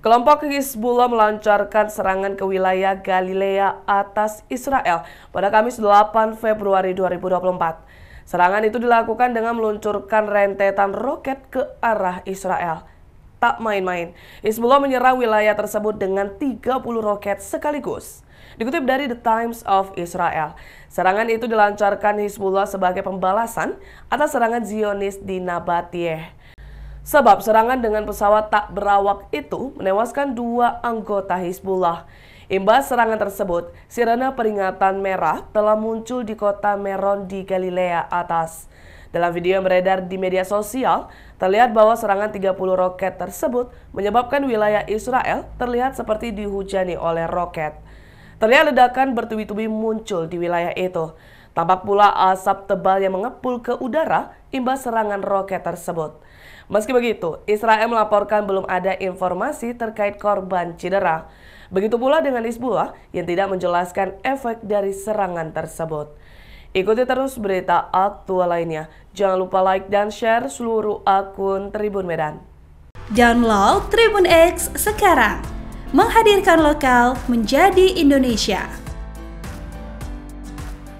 Kelompok Hizbullah melancarkan serangan ke wilayah Galilea atas Israel pada Kamis 8 Februari 2024. Serangan itu dilakukan dengan meluncurkan rentetan roket ke arah Israel. Tak main-main, Hizbullah menyerang wilayah tersebut dengan 30 roket sekaligus. Dikutip dari The Times of Israel, serangan itu dilancarkan Hizbullah sebagai pembalasan atas serangan Zionis di Nabatieh. Sebab serangan dengan pesawat tak berawak itu menewaskan dua anggota Hizbullah. Imbas serangan tersebut, sirena peringatan merah telah muncul di kota Meron di Galilea atas. Dalam video yang beredar di media sosial, terlihat bahwa serangan 30 roket tersebut menyebabkan wilayah Israel terlihat seperti dihujani oleh roket. Terlihat ledakan bertubi-tubi muncul di wilayah itu. Tampak pula asap tebal yang mengepul ke udara imbas serangan roket tersebut. Meski begitu, Israel melaporkan belum ada informasi terkait korban cedera. Begitu pula dengan Lisboa yang tidak menjelaskan efek dari serangan tersebut. Ikuti terus berita aktual lainnya. Jangan lupa like dan share seluruh akun Tribun Medan. Download Tribun X sekarang. Menghadirkan lokal menjadi Indonesia.